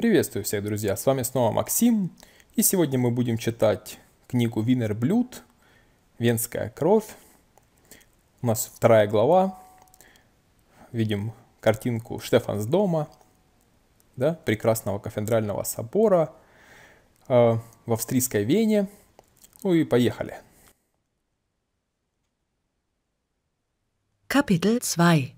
Приветствую всех, друзья! С вами снова Максим, и сегодня мы будем читать книгу «Винер Блюд. Венская кровь». У нас вторая глава. Видим картинку Штефанс дома, да, прекрасного кафедрального собора э, в австрийской Вене. Ну и поехали. Kapitel 2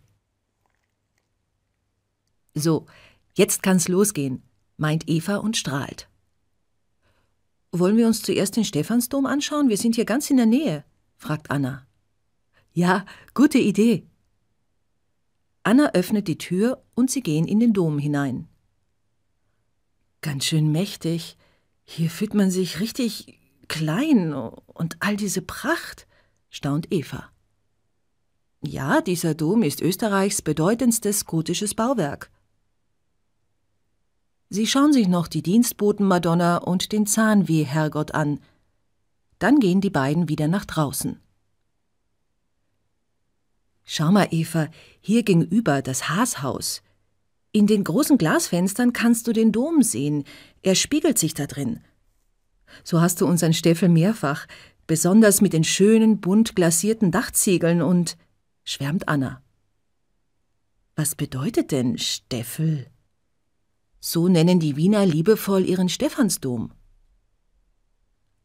So, jetzt kann's losgehen. meint Eva und strahlt. Wollen wir uns zuerst den Stephansdom anschauen? Wir sind hier ganz in der Nähe, fragt Anna. Ja, gute Idee. Anna öffnet die Tür und sie gehen in den Dom hinein. Ganz schön mächtig. Hier fühlt man sich richtig klein und all diese Pracht, staunt Eva. Ja, dieser Dom ist Österreichs bedeutendstes gotisches Bauwerk, Sie schauen sich noch die Dienstboten-Madonna und den Zahnweh-Herrgott an. Dann gehen die beiden wieder nach draußen. Schau mal, Eva, hier gegenüber das Haashaus. In den großen Glasfenstern kannst du den Dom sehen. Er spiegelt sich da drin. So hast du unseren Steffel mehrfach, besonders mit den schönen, bunt glasierten Dachziegeln und schwärmt Anna. Was bedeutet denn Steffel? So nennen die Wiener liebevoll ihren Stephansdom.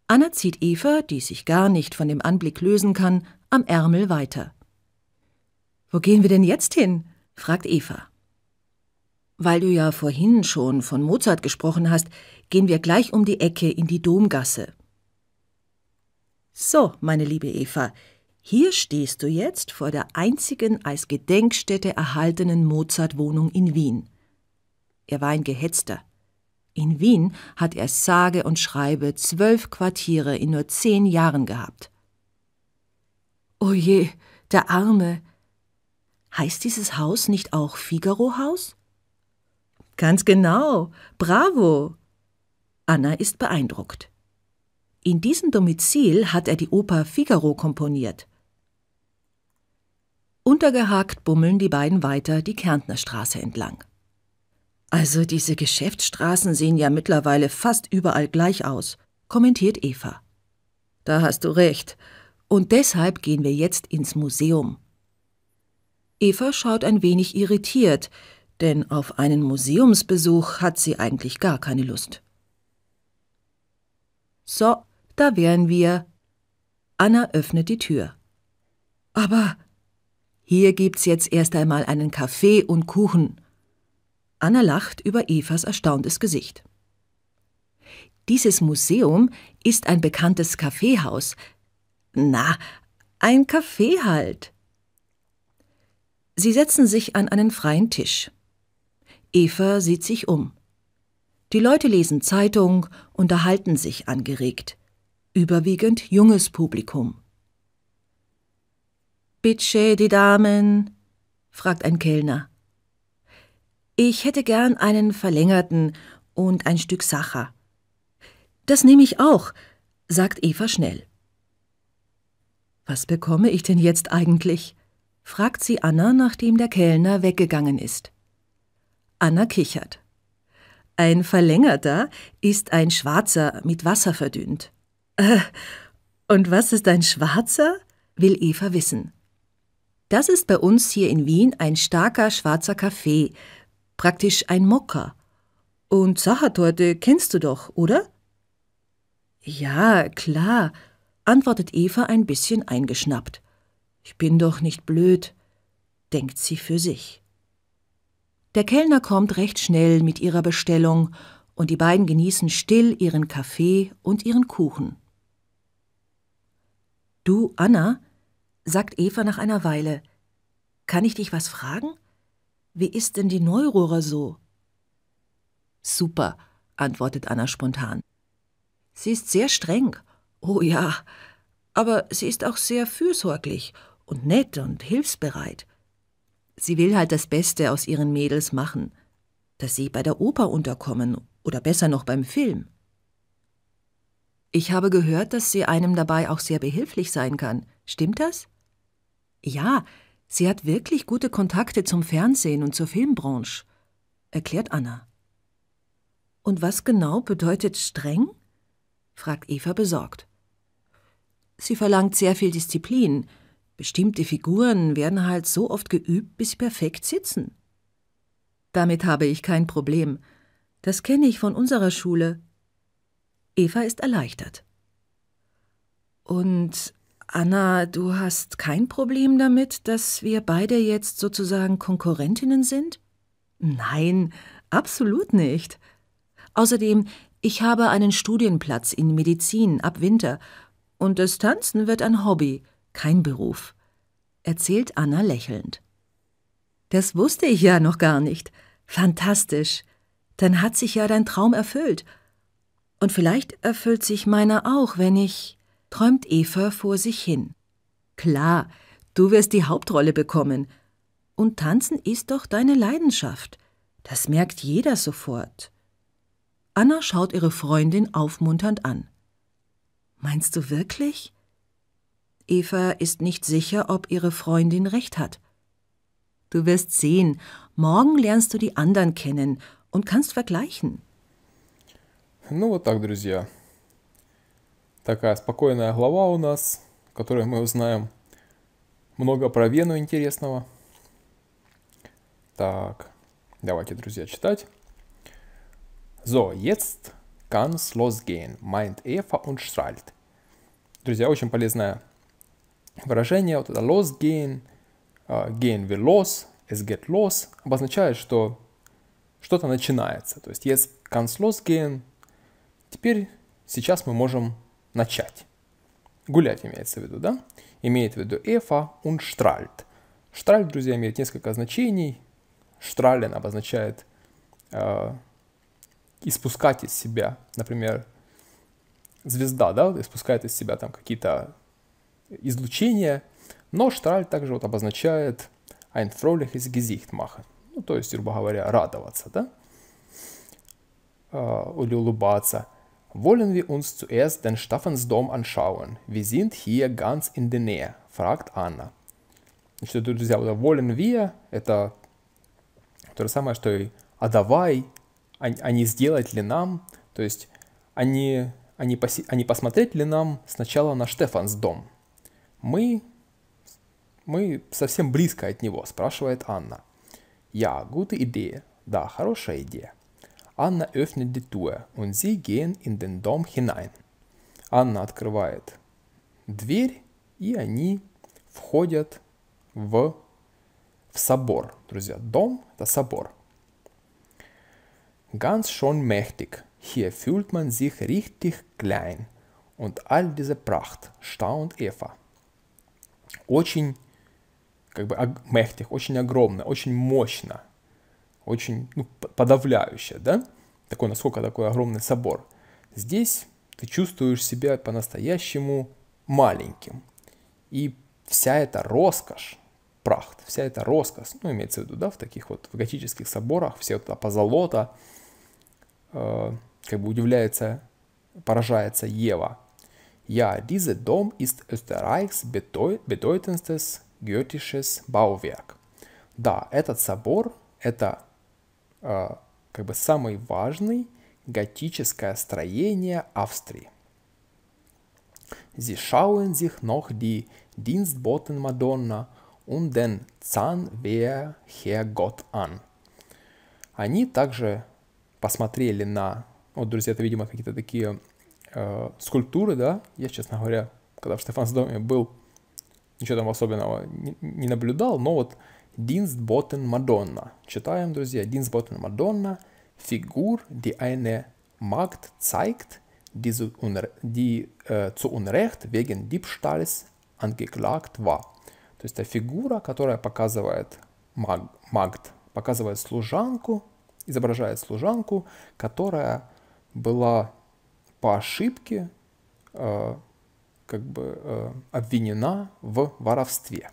Anna zieht Eva, die sich gar nicht von dem Anblick lösen kann, am Ärmel weiter. Wo gehen wir denn jetzt hin? fragt Eva. Weil du ja vorhin schon von Mozart gesprochen hast, gehen wir gleich um die Ecke in die Domgasse. So, meine liebe Eva, hier stehst du jetzt vor der einzigen als Gedenkstätte erhaltenen Mozart-Wohnung in Wien. Er war ein Gehetzter. In Wien hat er sage und schreibe zwölf Quartiere in nur zehn Jahren gehabt. O oh je, der Arme! Heißt dieses Haus nicht auch Figaro-Haus? Ganz genau. Bravo! Anna ist beeindruckt. In diesem Domizil hat er die Oper Figaro komponiert. Untergehakt bummeln die beiden weiter die Kärntnerstraße entlang. Also diese Geschäftsstraßen sehen ja mittlerweile fast überall gleich aus, kommentiert Eva. Da hast du recht. Und deshalb gehen wir jetzt ins Museum. Eva schaut ein wenig irritiert, denn auf einen Museumsbesuch hat sie eigentlich gar keine Lust. So, da wären wir. Anna öffnet die Tür. Aber hier gibt's jetzt erst einmal einen Kaffee und Kuchen, Anna lacht über Evas erstauntes Gesicht. Dieses Museum ist ein bekanntes Kaffeehaus. Na, ein Kaffee halt. Sie setzen sich an einen freien Tisch. Eva sieht sich um. Die Leute lesen Zeitung, unterhalten sich angeregt. Überwiegend junges Publikum. Bitte, die Damen, fragt ein Kellner. Ich hätte gern einen verlängerten und ein Stück Sacher. Das nehme ich auch, sagt Eva schnell. Was bekomme ich denn jetzt eigentlich? fragt sie Anna, nachdem der Kellner weggegangen ist. Anna kichert. Ein verlängerter ist ein schwarzer mit Wasser verdünnt. Äh, und was ist ein schwarzer? will Eva wissen. Das ist bei uns hier in Wien ein starker schwarzer Kaffee, praktisch ein Mokka. Und Sachertorte kennst du doch, oder? Ja, klar, antwortet Eva ein bisschen eingeschnappt. Ich bin doch nicht blöd, denkt sie für sich. Der Kellner kommt recht schnell mit ihrer Bestellung, und die beiden genießen still ihren Kaffee und ihren Kuchen. Du, Anna, sagt Eva nach einer Weile, kann ich dich was fragen? Wie ist denn die Neurohrer so? Super, antwortet Anna spontan. Sie ist sehr streng. Oh ja. Aber sie ist auch sehr fürsorglich und nett und hilfsbereit. Sie will halt das Beste aus ihren Mädels machen, dass sie bei der Oper unterkommen oder besser noch beim Film. Ich habe gehört, dass sie einem dabei auch sehr behilflich sein kann. Stimmt das? Ja, Sie hat wirklich gute Kontakte zum Fernsehen und zur Filmbranche, erklärt Anna. Und was genau bedeutet streng? fragt Eva besorgt. Sie verlangt sehr viel Disziplin. Bestimmte Figuren werden halt so oft geübt, bis sie perfekt sitzen. Damit habe ich kein Problem. Das kenne ich von unserer Schule. Eva ist erleichtert. Und Anna, du hast kein Problem damit, dass wir beide jetzt sozusagen Konkurrentinnen sind? Nein, absolut nicht. Außerdem, ich habe einen Studienplatz in Medizin ab Winter und das Tanzen wird ein Hobby, kein Beruf, erzählt Anna lächelnd. Das wusste ich ja noch gar nicht. Fantastisch. Dann hat sich ja dein Traum erfüllt. Und vielleicht erfüllt sich meiner auch, wenn ich träumt Eva vor sich hin. Klar, du wirst die Hauptrolle bekommen. Und tanzen ist doch deine Leidenschaft. Das merkt jeder sofort. Anna schaut ihre Freundin aufmunternd an. Meinst du wirklich? Eva ist nicht sicher, ob ihre Freundin recht hat. Du wirst sehen, morgen lernst du die anderen kennen und kannst vergleichen. Ну вот так, друзья. такая спокойная глава у нас, в которой мы узнаем много про Вену интересного. Так, давайте, друзья, читать. So, jetzt kann's losgehen, meint Eva und strahlt. Друзья, очень полезное выражение. Вот это losgehen, э, gehen wir los, es geht los, обозначает, что что-то начинается. То есть, jetzt kann's losgehen. Теперь, сейчас мы можем начать. Гулять имеется в виду, да? Имеет в виду эфа und strahlt. Штральт, друзья, имеет несколько значений. Штрален обозначает э, испускать из себя, например, звезда, да, испускает из себя там какие-то излучения. Но штраль также вот обозначает ein fröhliches Gesicht machen. Ну, то есть, грубо говоря, радоваться, да, э, или улыбаться – Wollen wir uns zuerst den Stephansdom anschauen? Wir sind hier ganz in der Nähe, fragt Анна. Что, друзья, wollen wir, это то же самое, что и а давай, а, а не сделать ли нам, то есть они, а они, а поси, они а посмотреть ли нам сначала на дом. Мы, мы совсем близко от него, спрашивает Анна. Я, gute идея. Да, хорошая идея. Анна öffnet die Tür und sie gehen in den Dom hinein. Анна открывает дверь, и они входят в, в собор. Друзья, дом – это собор. Ganz schon mächtig. Hier fühlt man sich richtig klein. Und all diese Pracht, staunt Eva. Очень, как бы, mächtig, очень огромно, очень мощно очень ну, подавляющее, да? Такой, насколько такой огромный собор. Здесь ты чувствуешь себя по-настоящему маленьким. И вся эта роскошь, прахт, вся эта роскошь, ну, имеется в виду, да, в таких вот в готических соборах, все это позолота, э, как бы удивляется, поражается Ева. Ja, dieser Dom ist Österreichs bedeutendstes goethisches Bauwerk. Да, этот собор — это а, как бы самый важный готическое строение Австрии. Sie schauen sich noch die Dienstboten Madonna und den Zahnwehr Herrgott an. Они также посмотрели на... Ну, вот, друзья, это, видимо, какие-то такие э, скульптуры, да? Я, честно говоря, когда в Штефансдоме был, ничего там особенного не, не наблюдал, но вот Dienstboten Мадонна. Читаем, друзья. Dienstboten Madonna, Figur, die eine Магт, zeigt, die, äh, zu, Unrecht wegen Diebstahls angeklagt war. То есть это фигура, которая показывает Магт, показывает служанку, изображает служанку, которая была по ошибке э, как бы э, обвинена в воровстве.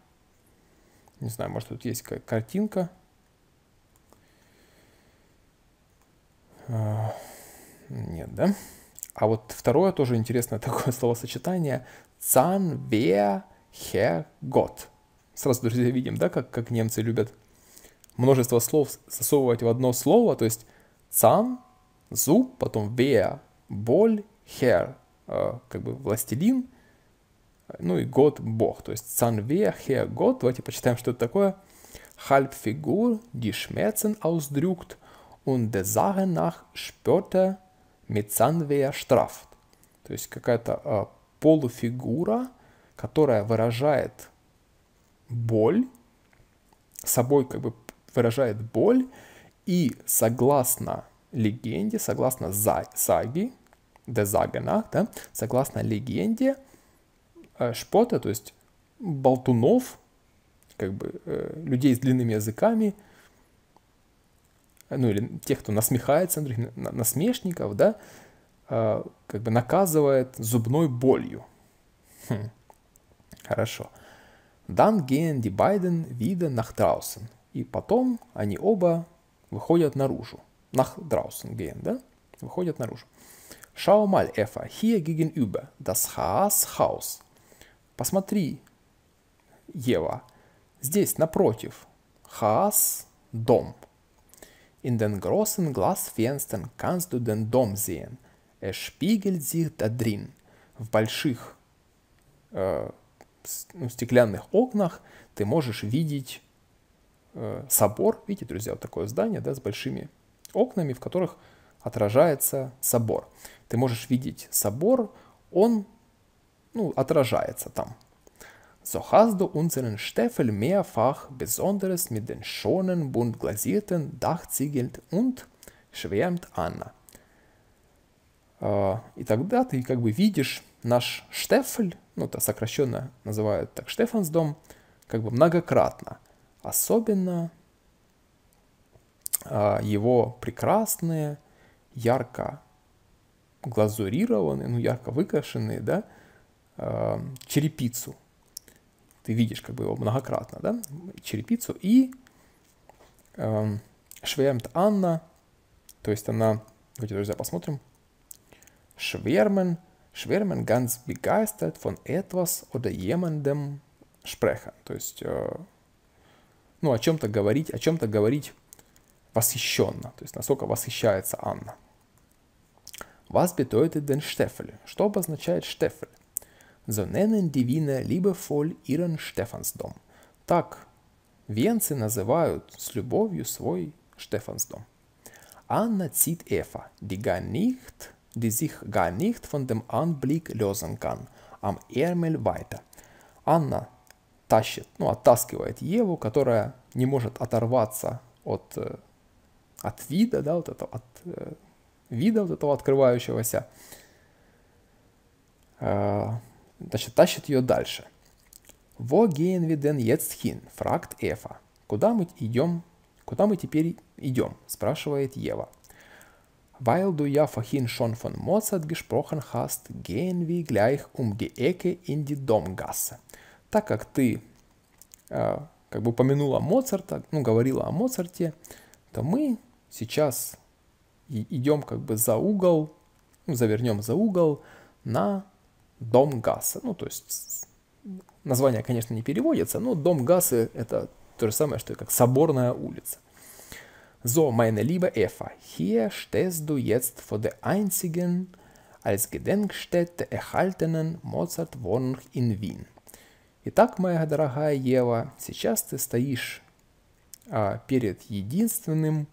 Не знаю, может тут есть какая картинка. А, нет, да? А вот второе тоже интересное такое словосочетание. Цан ве хе гот. Сразу, друзья, видим, да, как, как немцы любят множество слов засовывать в одно слово. То есть цан, зуб, потом ве, боль, хер, «э», как бы властелин, ну и год бог, то есть Санве Хе год. Давайте почитаем, что это такое. хальп die Schmerzen ausdrückt und der Sache nach später mit Sanvea straft. То есть какая-то э, полуфигура, которая выражает боль, собой как бы выражает боль, и согласно легенде, согласно за, саги, Дезаганах, да, согласно легенде, Э, шпота, то есть болтунов, как бы э, людей с длинными языками, ну или тех, кто насмехается, других насмешников, да, э, как бы наказывает зубной болью. Хм. Хорошо. Дан Ген Ди Байден Вида Нахтраусен. И потом они оба выходят наружу. Нахтраусен Ген, да? Выходят наружу. Шаумаль mal, Eva, hier gegenüber, das Haas Haus. Посмотри, Ева, здесь напротив. Хаас – дом. In den großen Glasfenstern kannst du den Dom sehen. Er spiegelt sich da drin. В больших э, ну, стеклянных окнах ты можешь видеть э, собор. Видите, друзья, вот такое здание да, с большими окнами, в которых отражается собор. Ты можешь видеть собор, он ну, отражается там. So hast du unseren Steffel mehrfach, besonders mit den schönen, bunt glasierten Dachziegeln und schwärmt Anna. А, и тогда ты как бы видишь наш штефель, ну это сокращенно называют так Штефансдом, как бы многократно. Особенно а, его прекрасные, ярко глазурированные, ну ярко выкрашенные, да, э, черепицу. Ты видишь как бы его многократно, да? Черепицу. И э, Швермт Анна, то есть она... Давайте, друзья, посмотрим. Швермен, Швермен ganz begeistert von etwas oder jemandem sprechen. То есть, э, ну, о чем-то говорить, о чем-то говорить восхищенно. То есть, насколько восхищается Анна. Was bedeutet denn Steffel? Что обозначает Steffel? so nennen die Wiener liebevoll ihren Stephansdom. Так венцы называют с любовью свой Stephansdom. Anna zieht Eva, die, gar nicht, die sich gar nicht von dem Anblick lösen kann, am Ärmel weiter. Анна тащит, ну, оттаскивает Еву, которая не может оторваться от, от вида, да, вот этого, от вида вот этого открывающегося значит, тащит ее дальше. Во jetzt hin? фракт Эфа. Куда мы идем? Куда мы теперь идем? Спрашивает Ева. Weil du ja vorhin schon von Mozart gesprochen hast, gehen wir gleich um die Ecke in die Domgasse. Так как ты э, как бы упомянула Моцарта, ну, говорила о Моцарте, то мы сейчас идем как бы за угол, ну, завернем за угол на дом Гасса. Ну, то есть название, конечно, не переводится, но дом Гасса – это то же самое, что и как соборная улица. So, meine liebe Eva, hier stehst du jetzt vor der einzigen als Gedenkstätte erhaltenen Mozart-Wohnung in Wien. Итак, моя дорогая Ева, сейчас ты стоишь а, перед единственным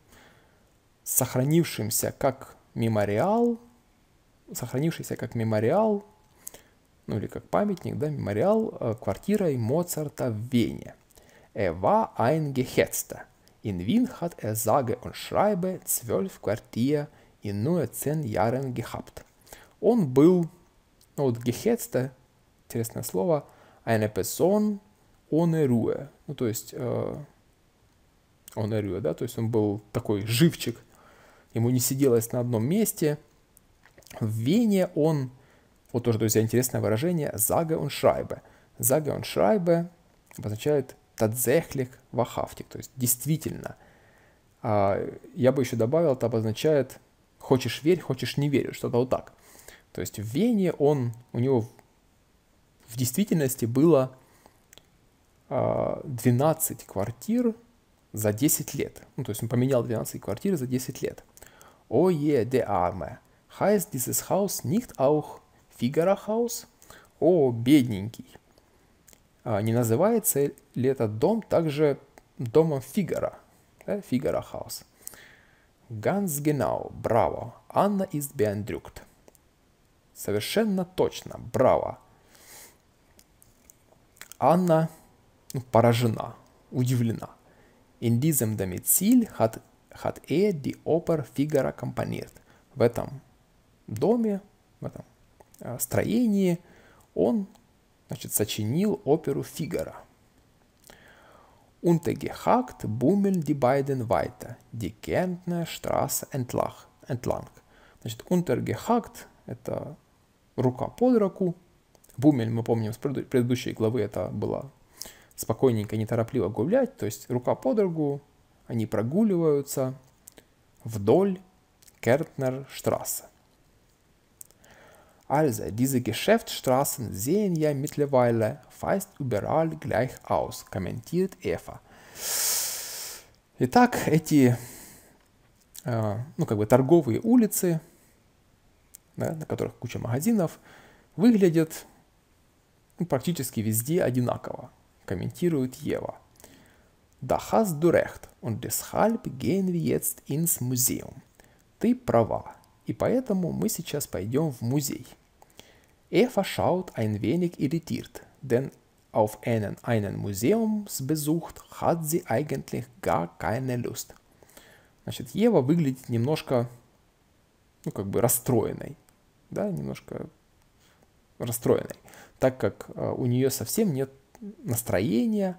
сохранившимся как мемориал, сохранившийся как мемориал ну или как памятник, да, мемориал э, квартирой Моцарта в Вене. Эва war ein Gehetzter. In Wien hat er sage und schreibe zwölf Quartier in nur zehn Jahren gehabt. Он был, ну вот Gehetzter, интересное слово, eine Person ohne Ruhe. Ну, то есть, äh, ohne Ruhe, да, то есть он был такой живчик, ему не сиделось на одном месте. В Вене он вот тоже, друзья, интересное выражение «зага он шайбе». «Зага он шайбе» обозначает «тадзехлик вахафтик», то есть «действительно». А я бы еще добавил, это обозначает «хочешь верь, хочешь не верю», что-то вот так. То есть в Вене он, у него в действительности было 12 а, квартир за 10 лет. Ну, то есть он поменял 12 квартир за 10 лет. Ое де арме. Heißt dieses Haus nicht auch Фигара Хаус? О, бедненький. А, не называется ли этот дом также домом Фигара? Да? Фигара Хаус. Ганс Генау, браво. Анна из Беандрюкт. Совершенно точно, браво. Анна ну, поражена, удивлена. In diesem Domizil hat, hat er die Oper Figaro komponiert. В этом доме, в этом Э, строении он значит, сочинил оперу «Фигара». Untergehackt, bummeln die beiden weiter, die Kärntner Straße entlang. entlang. Значит, untergehackt это рука под руку. Бумель, мы помним, с предыдущей главы это было спокойненько, неторопливо гулять, то есть рука под руку, они прогуливаются вдоль Кертнер-штрассе. Also, diese Geschäftsstraßen sehen ja mittlerweile fast überall gleich aus, kommentiert Eva. Итак, эти э, ну, как бы торговые улицы, да, на которых куча магазинов, выглядят ну, практически везде одинаково, комментирует Ева. Да, hast du recht, und deshalb gehen wir jetzt ins Museum. Ты права, и поэтому мы сейчас пойдем в музей. Eva er schaut ein wenig irritiert, denn auf einen, einen Museumsbesuch hat sie eigentlich gar keine Lust. Значит, Ева выглядит немножко, ну, как бы расстроенной, да, немножко расстроенной, так как э, у нее совсем нет настроения,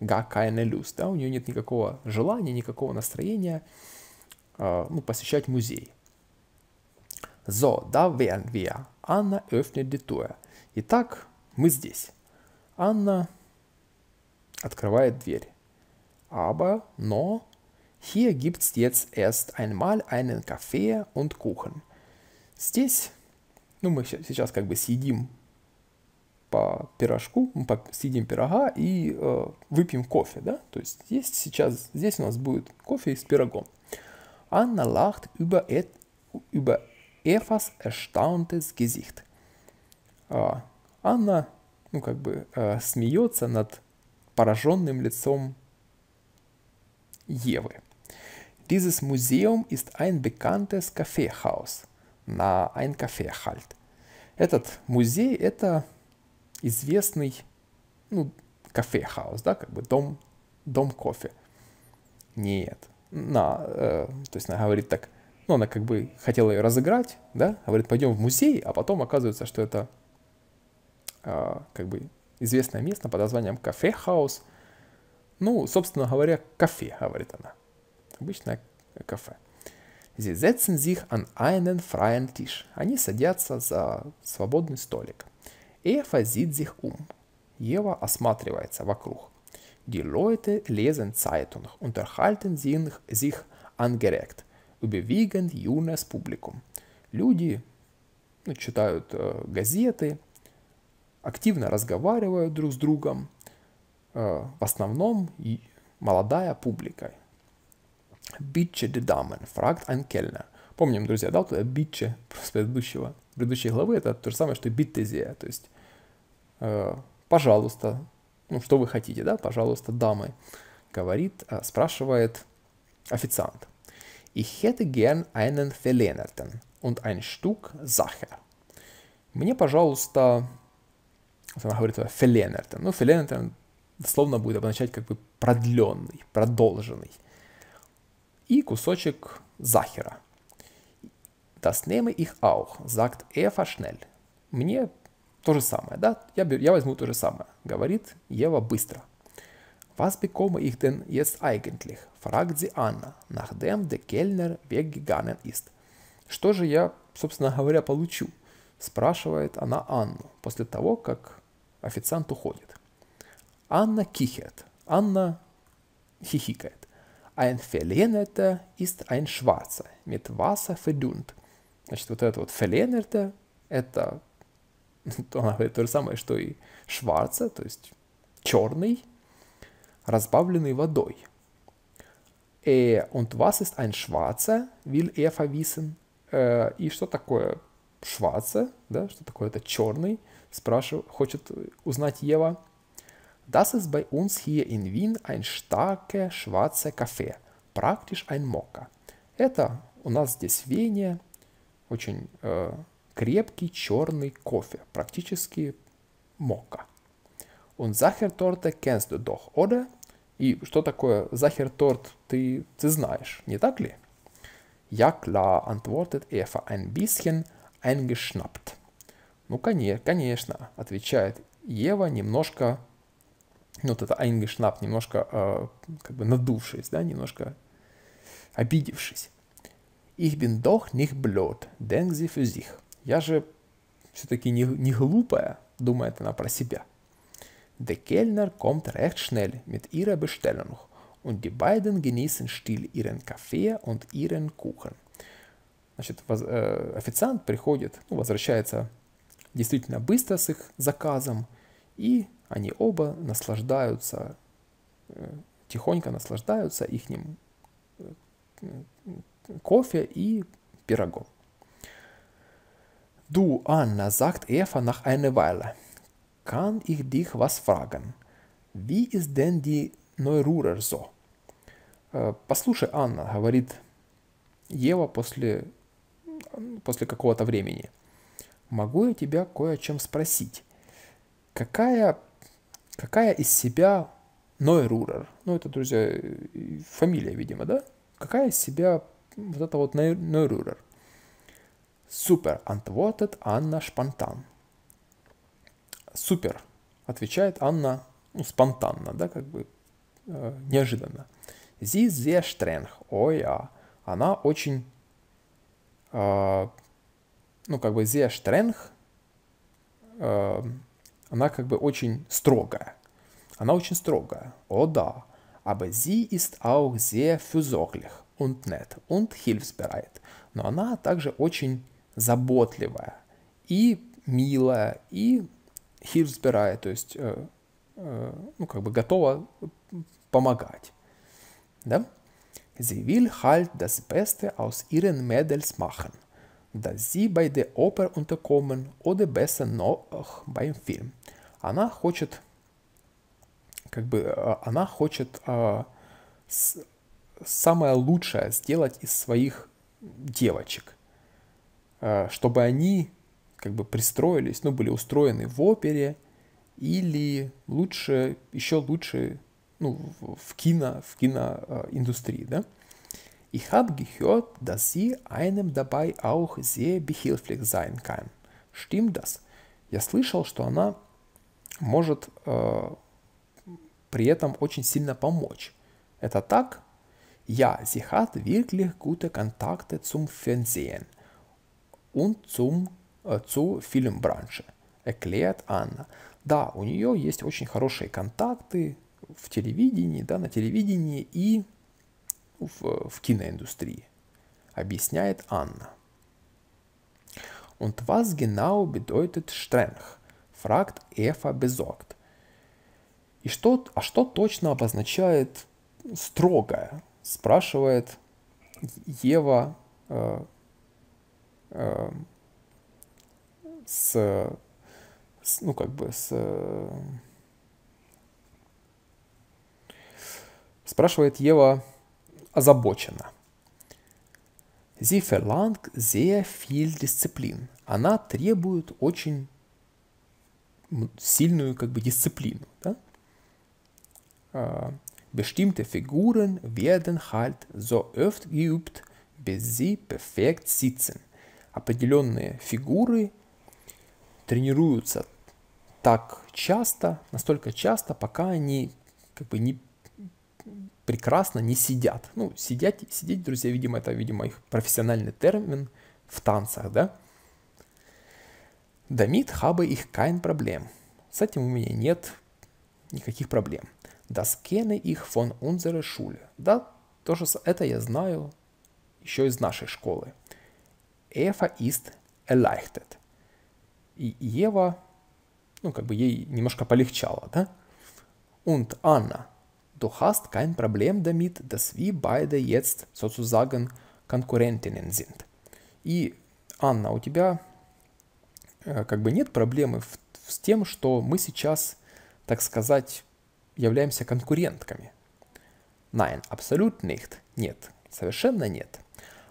gar keine Lust, да, у нее нет никакого желания, никакого настроения, э, ну, посещать музей. So, da wären wir. Анна öffnet die Tür. Итак, мы здесь. Анна открывает дверь. Aber, но, hier gibt's jetzt erst einmal einen Kaffee und Kuchen. Здесь, ну мы сейчас как бы сидим по пирожку, мы съедим пирога и э, выпьем кофе, да? То есть здесь сейчас, здесь у нас будет кофе с пирогом. Анна lacht über, et, über Эфас erstauntes Gesicht. Анна, ну как бы, э, смеется над пораженным лицом Евы. Dieses Museum ist ein bekanntes Kaffeehaus. На ein Kaffee Этот музей – это известный ну, кафе-хаус, да, как бы дом, дом кофе. Нет. На, э, то есть она говорит так, ну, она как бы хотела ее разыграть, да, говорит, пойдем в музей, а потом оказывается, что это э, как бы известное место под названием Кафе Хаус. Ну, собственно говоря, кафе, говорит она. Обычное кафе. Sie setzen sich an einen freien Tisch. Они садятся за свободный столик. Eva sieht sich um. Ева осматривается вокруг. Die Leute lesen Zeitung, unterhalten sich angeregt überwiegend юное публикум. Люди ну, читают э, газеты, активно разговаривают друг с другом, э, в основном и молодая публика. Битче де дамен, фракт анкельна Помним, друзья, да, вот это битче предыдущего, предыдущей главы, это то же самое, что биттезия, то есть, э, пожалуйста, ну, что вы хотите, да, пожалуйста, дамы, говорит, э, спрашивает официант. Ich hätte gern einen Verlängerten und ein Stück Sache. Мне, пожалуйста, Вот она говорит Феленертон. Ну, Феленертон словно будет обозначать как бы продленный, продолженный. И кусочек Захера. Das nehme ich auch, sagt Eva schnell. Мне то же самое, да? Я, я возьму то же самое, говорит Ева быстро. Was bekomme ich denn jetzt eigentlich? fragt sie Anna nachdem der Kellner weggegangen ist. Что же я, собственно говоря, получу? спрашивает она Анну после того, как официант уходит. Анна кихет. Анна хихикает. Ein Verlängerter ist ein Schwarzer, mit Wasser verdünnt. Значит, вот это вот Verlängerter, это то, она говорит то же самое, что и Schwarzer, то есть черный, разбавленный водой. Er und was ist ein Schwarzer, will er verwiesen. Äh, и что такое Schwarzer, да, что такое это черный, спрашивает, хочет узнать Ева. Das ist bei uns hier in Wien ein starker schwarzer Kaffee, praktisch ein Mokka. Это у нас здесь в Вене очень э, крепкий черный кофе, практически мока. Und Sachertorte kennst du doch, oder? И что такое сахар-торт, ты, ты знаешь, не так ли? Ja klar, antwortet er ein bisschen eingeschnappt. Ну, конечно, отвечает Ева, немножко, ну, вот это eingeschnappt, немножко э, как бы надувшись, да, немножко обидевшись. Ich bin doch nicht blöd, denkt sie für sich. Я же все-таки не, не глупая, думает она про себя. Der Kellner kommt recht schnell mit ihrer Bestellung und die beiden genießen still ihren Kaffee und ihren Kuchen. Значит, официант приходит, ну, возвращается действительно быстро с их заказом, и они оба наслаждаются, тихонько наслаждаются их кофе и пирогом. Du, Anna, sagt Eva nach einer Weile – kann ich dich was fragen? Wie ist denn die Neururer so? Послушай, Анна, говорит Ева после, после какого-то времени. Могу я тебя кое о чем спросить? Какая, какая из себя Нойрурер? Ну, это, друзья, фамилия, видимо, да? Какая из себя вот это вот Нойрурер? Супер, antwortet Анна спонтан. Супер, отвечает Анна ну, спонтанно, да, как бы э, неожиданно. Зи зе Штренг, ой а, Она очень, э, ну, как бы зе Штренг, э, она как бы очень строгая. Она очень строгая, о да. Aber sie ist auch sehr fürsorglich und nett und hilfsbereit. Но она также очень заботливая и милая, и хир збирає, то есть, э, э, ну, как бы готова помогать. Да? Sie will halt das Beste aus ihren Mädels machen, dass sie bei der Oper unterkommen oder besser noch beim Film. Она хочет, как бы, э, она хочет а, с, самое лучшее сделать из своих девочек, а, чтобы они как бы пристроились, ну, были устроены в опере, или лучше, еще лучше, ну, в кино, в киноиндустрии, да. Ich habe gehört, dass sie einem dabei auch sehr behilflich sein kann. Stimmt das? Я слышал, что она может э, при этом очень сильно помочь. Это так? Ja, sie hat wirklich gute Kontakte zum Fernsehen und zum zu фильм-бранше. Эклет Анна. Да, у нее есть очень хорошие контакты в телевидении, да, на телевидении и в, в киноиндустрии, объясняет Анна. Und was genau bedeutet streng? Fragt Eva besorgt. И что, а что точно обозначает строгое? Спрашивает Ева э, э, с, э, с ну, как бы с... Э, спрашивает Ева озабоченно. Sie verlangt sehr viel Она требует очень сильную как бы дисциплину. Да? Bestimmte Figuren werden halt so oft geübt, bis sie perfekt sitzen. Определенные фигуры тренируются так часто, настолько часто, пока они как бы не прекрасно не сидят. Ну, сидеть, сидеть, друзья, видимо, это, видимо, их профессиональный термин в танцах, да? Дамит хабы их кайн проблем. С этим у меня нет никаких проблем. Das их фон von unserer Schule. Да, тоже это я знаю еще из нашей школы. Эфа ist erleichtert и Ева, ну, как бы ей немножко полегчало, да? Und Anna, du hast kein Problem damit, dass wir beide jetzt sozusagen Konkurrentinnen sind. И, Анна, у тебя как бы нет проблемы в, с тем, что мы сейчас, так сказать, являемся конкурентками. Nein, absolut nicht. Нет, совершенно нет.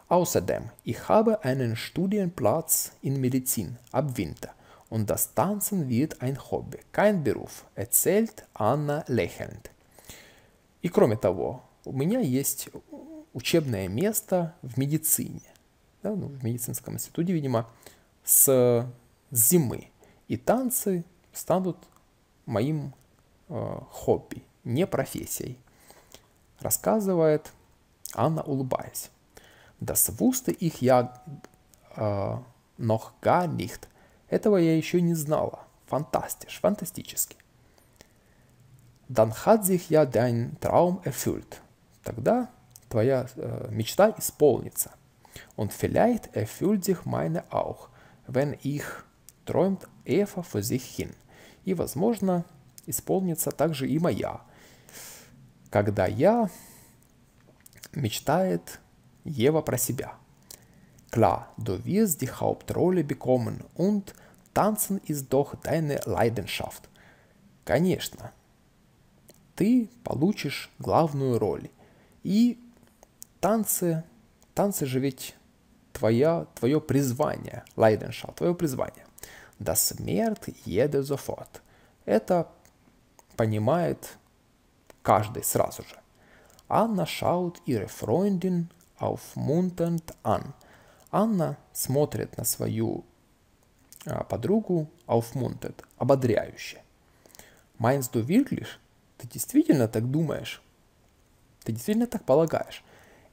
Außerdem, ich habe einen Studienplatz in Medizin ab Winter und das Tanzen wird ein Hobby, kein Beruf, erzählt Анна lächelnd. И кроме того, у меня есть учебное место в медицине, да, ну, в медицинском институте, видимо, с, с зимы. И танцы станут моим э, хобби, не профессией, рассказывает Анна, улыбаясь. Das wusste ich ja äh, noch gar nicht, этого я еще не знала. Фантастиш, фантастически. Dann hat sich ja dein Traum erfüllt. Тогда твоя э, мечта исполнится. Und vielleicht erfüllt sich meine auch, wenn ich träumt Eva für sich hin. И, возможно, исполнится также и моя, когда я мечтает Ева про себя. Klar, du wirst die Hauptrolle bekommen und Tanzen ist doch deine Leidenschaft. Конечно. Ты получишь главную роль. И танцы, танцы же ведь твоя, твое призвание, Leidenschaft, твое призвание. Das Merd jede sofort. Это понимает каждый сразу же. Anna schaut ihre Freundin aufmunternd an – Анна смотрит на свою а, подругу Ауфмунтед, ободряюще. Майнс du wirklich? Ты действительно так думаешь? Ты действительно так полагаешь?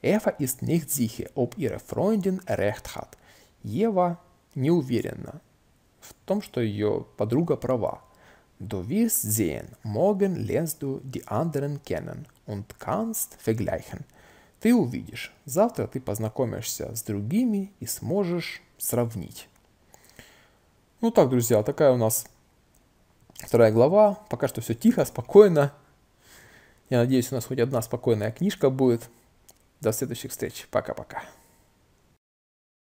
Эва ist nicht sicher, ob ihre фройдин рехт хат. Ева не уверена в том, что ее подруга права. Ду wirst sehen, моген lernst ди андерен anderen kennen und kannst vergleichen. Ты увидишь. Завтра ты познакомишься с другими и сможешь сравнить. Ну так, друзья, такая у нас вторая глава. Пока что все тихо, спокойно. Я надеюсь, у нас хоть одна спокойная книжка будет. До следующих встреч. Пока-пока.